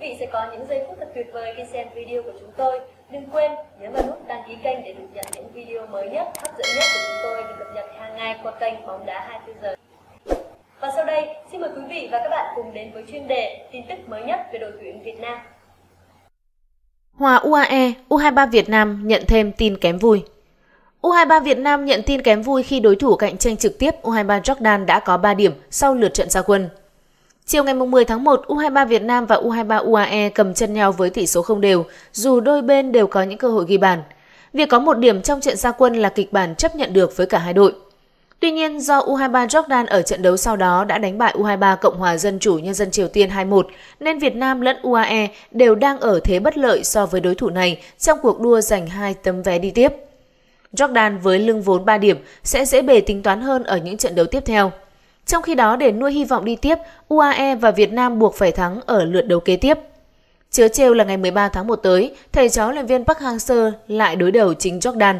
vị sẽ có những giây phút thật tuyệt vời khi xem video của chúng tôi. Đừng quên nhấn vào nút đăng ký kênh để được nhận những video mới nhất, hấp dẫn nhất của chúng tôi được cập nhật hàng ngày qua kênh Bóng đá 24 giờ. Và sau đây, xin mời quý vị và các bạn cùng đến với chuyên đề tin tức mới nhất về đội tuyển Việt Nam. Hòa UAE, U23 Việt Nam nhận thêm tin kém vui. U23 Việt Nam nhận tin kém vui khi đối thủ cạnh tranh trực tiếp U23 Jordan đã có 3 điểm sau lượt trận gia quân. Chiều ngày 10 tháng 1, U23 Việt Nam và U23 UAE cầm chân nhau với tỷ số không đều, dù đôi bên đều có những cơ hội ghi bàn. Việc có một điểm trong trận gia quân là kịch bản chấp nhận được với cả hai đội. Tuy nhiên, do U23 Jordan ở trận đấu sau đó đã đánh bại U23 Cộng hòa Dân chủ Nhân dân Triều Tiên 2-1, nên Việt Nam lẫn UAE đều đang ở thế bất lợi so với đối thủ này trong cuộc đua giành hai tấm vé đi tiếp. Jordan với lưng vốn 3 điểm sẽ dễ bề tính toán hơn ở những trận đấu tiếp theo. Trong khi đó, để nuôi hy vọng đi tiếp, UAE và Việt Nam buộc phải thắng ở lượt đấu kế tiếp. chứa trêu là ngày 13 tháng 1 tới, thầy chó luyện viên Park Hang-seo lại đối đầu chính Jordan.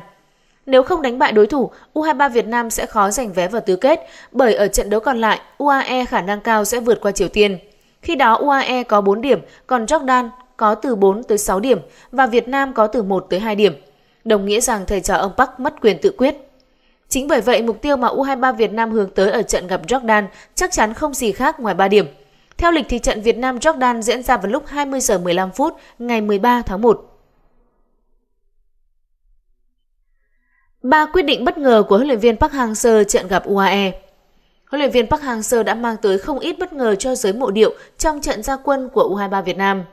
Nếu không đánh bại đối thủ, U23 Việt Nam sẽ khó giành vé vào tứ kết, bởi ở trận đấu còn lại, UAE khả năng cao sẽ vượt qua Triều Tiên. Khi đó UAE có 4 điểm, còn Jordan có từ 4 tới 6 điểm và Việt Nam có từ 1 tới 2 điểm. Đồng nghĩa rằng thầy trò ông Park mất quyền tự quyết. Chính bởi vậy, mục tiêu mà U23 Việt Nam hướng tới ở trận gặp Jordan chắc chắn không gì khác ngoài 3 điểm. Theo lịch thì trận Việt Nam Jordan diễn ra vào lúc 20 giờ 15 phút ngày 13 tháng 1. Ba quyết định bất ngờ của huấn luyện viên Park Hang-seo trận gặp UAE. Huấn luyện viên Park Hang-seo đã mang tới không ít bất ngờ cho giới mộ điệu trong trận gia quân của U23 Việt Nam.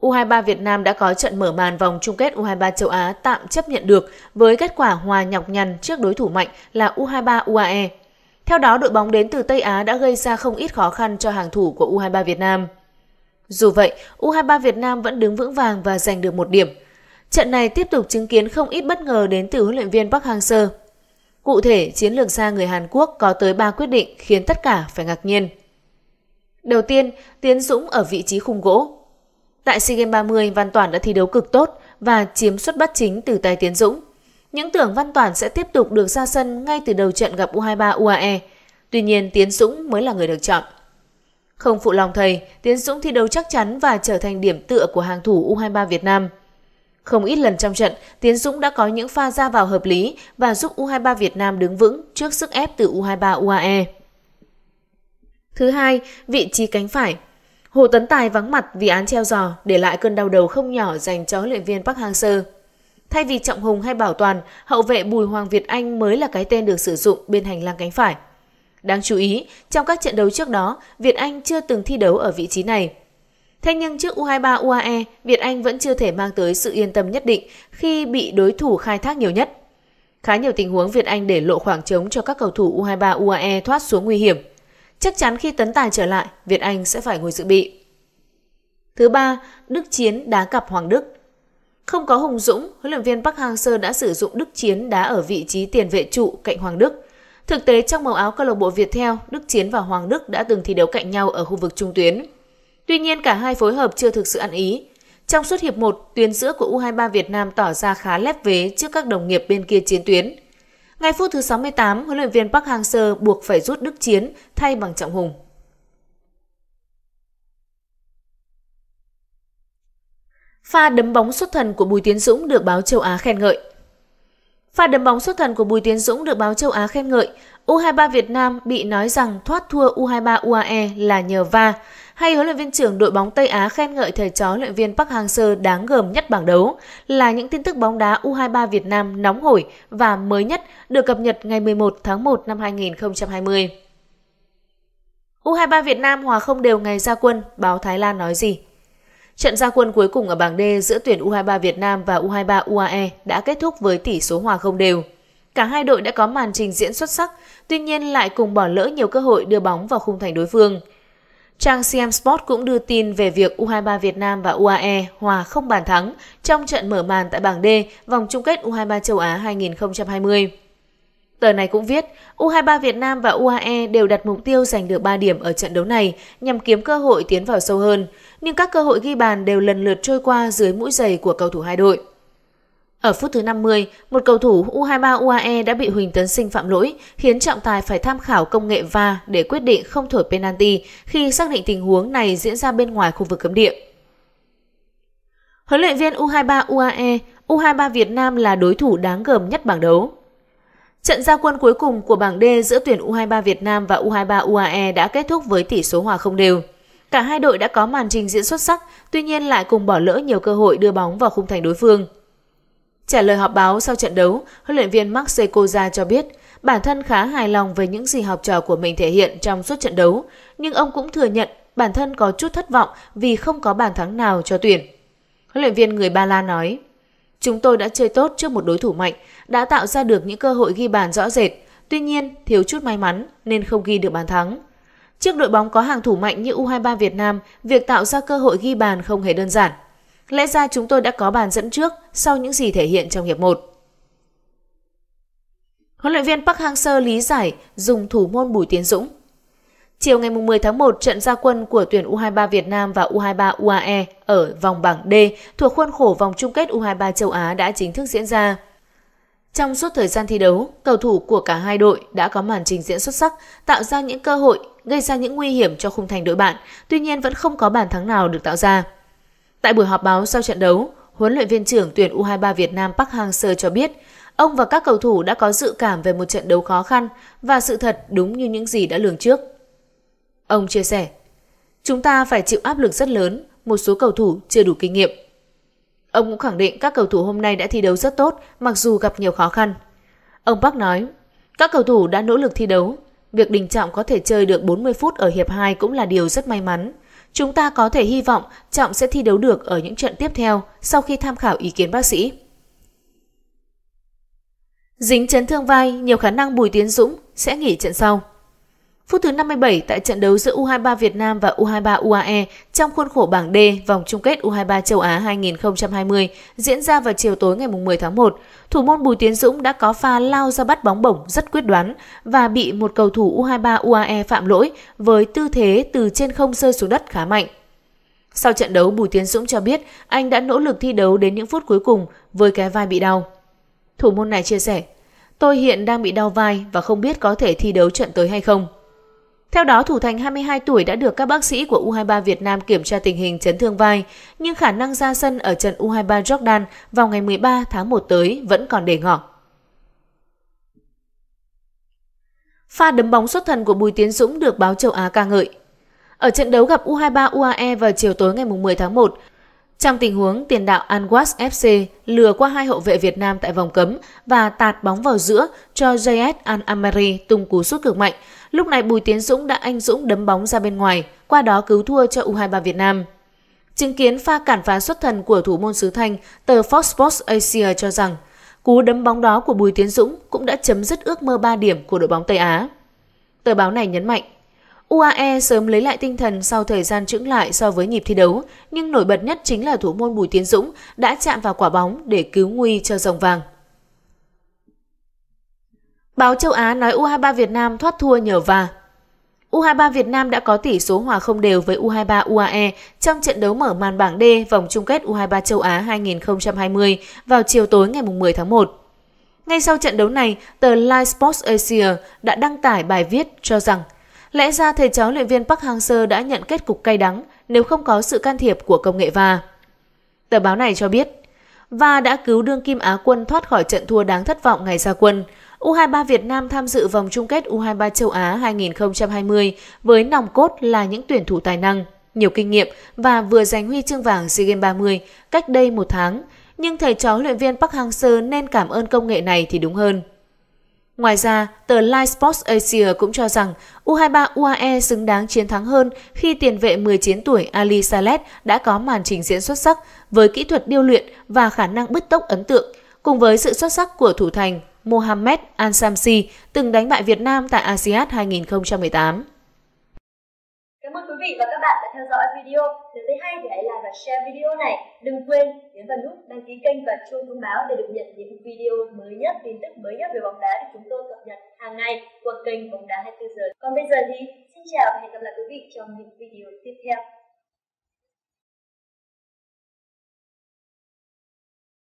U23 Việt Nam đã có trận mở màn vòng chung kết U23 châu Á tạm chấp nhận được với kết quả hòa nhọc nhằn trước đối thủ mạnh là U23 UAE. Theo đó, đội bóng đến từ Tây Á đã gây ra không ít khó khăn cho hàng thủ của U23 Việt Nam. Dù vậy, U23 Việt Nam vẫn đứng vững vàng và giành được một điểm. Trận này tiếp tục chứng kiến không ít bất ngờ đến từ huấn luyện viên Park Hang-seo. Cụ thể, chiến lược gia người Hàn Quốc có tới 3 quyết định khiến tất cả phải ngạc nhiên. Đầu tiên, Tiến Dũng ở vị trí khung gỗ. Tại SEA Games 30, Văn Toàn đã thi đấu cực tốt và chiếm suất bắt chính từ tay Tiến Dũng. Những tưởng Văn Toàn sẽ tiếp tục được ra sân ngay từ đầu trận gặp U23 UAE. Tuy nhiên, Tiến Dũng mới là người được chọn. Không phụ lòng thầy, Tiến Dũng thi đấu chắc chắn và trở thành điểm tựa của hàng thủ U23 Việt Nam. Không ít lần trong trận, Tiến Dũng đã có những pha ra vào hợp lý và giúp U23 Việt Nam đứng vững trước sức ép từ U23 UAE. Thứ hai, vị trí cánh phải – Hồ Tấn Tài vắng mặt vì án treo giò, để lại cơn đau đầu không nhỏ dành cho huấn luyện viên Park Hang-seo. Thay vì Trọng Hùng hay Bảo Toàn, hậu vệ Bùi Hoàng Việt Anh mới là cái tên được sử dụng bên hành lang cánh phải. Đáng chú ý, trong các trận đấu trước đó, Việt Anh chưa từng thi đấu ở vị trí này. Thế nhưng trước U23 UAE, Việt Anh vẫn chưa thể mang tới sự yên tâm nhất định khi bị đối thủ khai thác nhiều nhất. Khá nhiều tình huống Việt Anh để lộ khoảng trống cho các cầu thủ U23 UAE thoát xuống nguy hiểm – Chắc chắn khi tấn tài trở lại, Việt Anh sẽ phải ngồi dự bị. Thứ ba, Đức Chiến đá cặp Hoàng Đức. Không có Hùng Dũng, huấn luyện viên Park Hang-seo đã sử dụng Đức Chiến đá ở vị trí tiền vệ trụ cạnh Hoàng Đức. Thực tế trong màu áo câu lạc bộ Việt theo, Đức Chiến và Hoàng Đức đã từng thi đấu cạnh nhau ở khu vực trung tuyến. Tuy nhiên cả hai phối hợp chưa thực sự ăn ý. Trong suốt hiệp 1, tuyến giữa của U23 Việt Nam tỏ ra khá lép vế trước các đồng nghiệp bên kia chiến tuyến. Ngay phút thứ 68, huấn luyện viên Park Hang-seo buộc phải rút Đức Chiến thay bằng Trọng Hùng. Pha đấm bóng xuất thần của Bùi Tiến Dũng được báo châu Á khen ngợi. Pha đấm bóng xuất thần của Bùi Tiến Dũng được báo châu Á khen ngợi. U23 Việt Nam bị nói rằng thoát thua U23 UAE là nhờ va. Hay huấn luyện viên trưởng đội bóng Tây Á khen ngợi thầy chó luyện viên Park Hang-seo đáng gờm nhất bảng đấu là những tin tức bóng đá U23 Việt Nam nóng hổi và mới nhất được cập nhật ngày 11 tháng 1 năm 2020. U23 Việt Nam hòa không đều ngày ra quân, báo Thái Lan nói gì? Trận gia quân cuối cùng ở bảng D giữa tuyển U23 Việt Nam và U23 UAE đã kết thúc với tỷ số hòa không đều. Cả hai đội đã có màn trình diễn xuất sắc, tuy nhiên lại cùng bỏ lỡ nhiều cơ hội đưa bóng vào khung thành đối phương. Trang CM Sport cũng đưa tin về việc U23 Việt Nam và UAE hòa không bàn thắng trong trận mở màn tại bảng D vòng chung kết U23 châu Á 2020. Tờ này cũng viết, U23 Việt Nam và UAE đều đặt mục tiêu giành được 3 điểm ở trận đấu này nhằm kiếm cơ hội tiến vào sâu hơn, nhưng các cơ hội ghi bàn đều lần lượt trôi qua dưới mũi giày của cầu thủ hai đội. Ở phút thứ 50, một cầu thủ U23 UAE đã bị Huỳnh Tấn Sinh phạm lỗi, khiến trọng tài phải tham khảo công nghệ VAR để quyết định không thổi penalty khi xác định tình huống này diễn ra bên ngoài khu vực cấm địa. Huấn luyện viên U23 UAE, U23 Việt Nam là đối thủ đáng gờm nhất bảng đấu. Trận giao quân cuối cùng của bảng D giữa tuyển U23 Việt Nam và U23 UAE đã kết thúc với tỷ số hòa không đều. Cả hai đội đã có màn trình diễn xuất sắc, tuy nhiên lại cùng bỏ lỡ nhiều cơ hội đưa bóng vào khung thành đối phương. Trả lời họp báo sau trận đấu, huấn luyện viên Max Sekoza cho biết bản thân khá hài lòng về những gì học trò của mình thể hiện trong suốt trận đấu, nhưng ông cũng thừa nhận bản thân có chút thất vọng vì không có bàn thắng nào cho tuyển. Huấn luyện viên người Ba Lan nói, Chúng tôi đã chơi tốt trước một đối thủ mạnh, đã tạo ra được những cơ hội ghi bàn rõ rệt. Tuy nhiên, thiếu chút may mắn nên không ghi được bàn thắng. Trước đội bóng có hàng thủ mạnh như U23 Việt Nam, việc tạo ra cơ hội ghi bàn không hề đơn giản. Lẽ ra chúng tôi đã có bàn dẫn trước sau những gì thể hiện trong hiệp 1. Huấn luyện viên Park Hang-seo lý giải dùng thủ môn Bùi Tiến Dũng Chiều ngày 10 tháng 1, trận gia quân của tuyển U23 Việt Nam và U23 UAE ở vòng bảng D thuộc khuôn khổ vòng chung kết U23 châu Á đã chính thức diễn ra. Trong suốt thời gian thi đấu, cầu thủ của cả hai đội đã có màn trình diễn xuất sắc, tạo ra những cơ hội, gây ra những nguy hiểm cho khung thành đội bạn, tuy nhiên vẫn không có bàn thắng nào được tạo ra. Tại buổi họp báo sau trận đấu, huấn luyện viên trưởng tuyển U23 Việt Nam Park Hang-seo cho biết, ông và các cầu thủ đã có dự cảm về một trận đấu khó khăn và sự thật đúng như những gì đã lường trước. Ông chia sẻ, chúng ta phải chịu áp lực rất lớn, một số cầu thủ chưa đủ kinh nghiệm. Ông cũng khẳng định các cầu thủ hôm nay đã thi đấu rất tốt mặc dù gặp nhiều khó khăn. Ông Park nói, các cầu thủ đã nỗ lực thi đấu. Việc Đình Trọng có thể chơi được 40 phút ở hiệp 2 cũng là điều rất may mắn. Chúng ta có thể hy vọng Trọng sẽ thi đấu được ở những trận tiếp theo sau khi tham khảo ý kiến bác sĩ. Dính chấn thương vai, nhiều khả năng Bùi Tiến Dũng sẽ nghỉ trận sau. Phút thứ 57 tại trận đấu giữa U23 Việt Nam và U23 UAE trong khuôn khổ bảng D vòng chung kết U23 châu Á 2020 diễn ra vào chiều tối ngày 10 tháng 1, thủ môn Bùi Tiến Dũng đã có pha lao ra bắt bóng bổng rất quyết đoán và bị một cầu thủ U23 UAE phạm lỗi với tư thế từ trên không rơi xuống đất khá mạnh. Sau trận đấu, Bùi Tiến Dũng cho biết anh đã nỗ lực thi đấu đến những phút cuối cùng với cái vai bị đau. Thủ môn này chia sẻ, tôi hiện đang bị đau vai và không biết có thể thi đấu trận tới hay không. Theo đó, thủ thành 22 tuổi đã được các bác sĩ của U23 Việt Nam kiểm tra tình hình chấn thương vai, nhưng khả năng ra sân ở trận U23 Jordan vào ngày 13 tháng 1 tới vẫn còn đề ngỏ. Pha đấm bóng xuất thần của Bùi Tiến Dũng được báo châu Á ca ngợi. Ở trận đấu gặp U23 UAE vào chiều tối ngày 10 tháng 1, trong tình huống tiền đạo Anwas FC lừa qua hai hậu vệ Việt Nam tại vòng cấm và tạt bóng vào giữa cho JS Al-Amari tung cú sút cực mạnh, lúc này Bùi Tiến Dũng đã anh dũng đấm bóng ra bên ngoài, qua đó cứu thua cho U23 Việt Nam. Chứng kiến pha cản phá xuất thần của thủ môn xứ Thanh, tờ Fox Sports Asia cho rằng cú đấm bóng đó của Bùi Tiến Dũng cũng đã chấm dứt ước mơ 3 điểm của đội bóng Tây Á. Tờ báo này nhấn mạnh, UAE sớm lấy lại tinh thần sau thời gian chững lại so với nhịp thi đấu, nhưng nổi bật nhất chính là thủ môn Bùi Tiến Dũng đã chạm vào quả bóng để cứu nguy cho dòng vàng. Báo châu Á nói U23 Việt Nam thoát thua nhờ và. U23 Việt Nam đã có tỷ số hòa không đều với U23 UAE trong trận đấu mở màn bảng D vòng chung kết U23 châu Á 2020 vào chiều tối ngày 10 tháng 1. Ngay sau trận đấu này, tờ Live Sports Asia đã đăng tải bài viết cho rằng Lẽ ra thầy cháu luyện viên Park Hang-seo đã nhận kết cục cay đắng nếu không có sự can thiệp của công nghệ VAR. Tờ báo này cho biết, VAR đã cứu đương kim Á quân thoát khỏi trận thua đáng thất vọng ngày ra quân. U23 Việt Nam tham dự vòng chung kết U23 châu Á 2020 với nòng cốt là những tuyển thủ tài năng, nhiều kinh nghiệm và vừa giành huy chương vàng SEA Games 30 cách đây một tháng. Nhưng thầy chó luyện viên Park Hang-seo nên cảm ơn công nghệ này thì đúng hơn. Ngoài ra, tờ Live Sports Asia cũng cho rằng U23 UAE xứng đáng chiến thắng hơn khi tiền vệ 19 tuổi Ali Salet đã có màn trình diễn xuất sắc với kỹ thuật điêu luyện và khả năng bứt tốc ấn tượng, cùng với sự xuất sắc của thủ thành Mohamed Ansamsi từng đánh bại Việt Nam tại ASEAN 2018 cảm ơn quý vị và các bạn đã theo dõi video. Nếu thấy hay thì hãy like và share video này. Đừng quên nhấn vào nút đăng ký kênh và chuông thông báo để được nhận những video mới nhất, tin tức mới nhất về bóng đá được chúng tôi cập nhật hàng ngày qua kênh bóng đá 24 giờ. Còn bây giờ thì xin chào và hẹn gặp lại quý vị trong những video tiếp theo.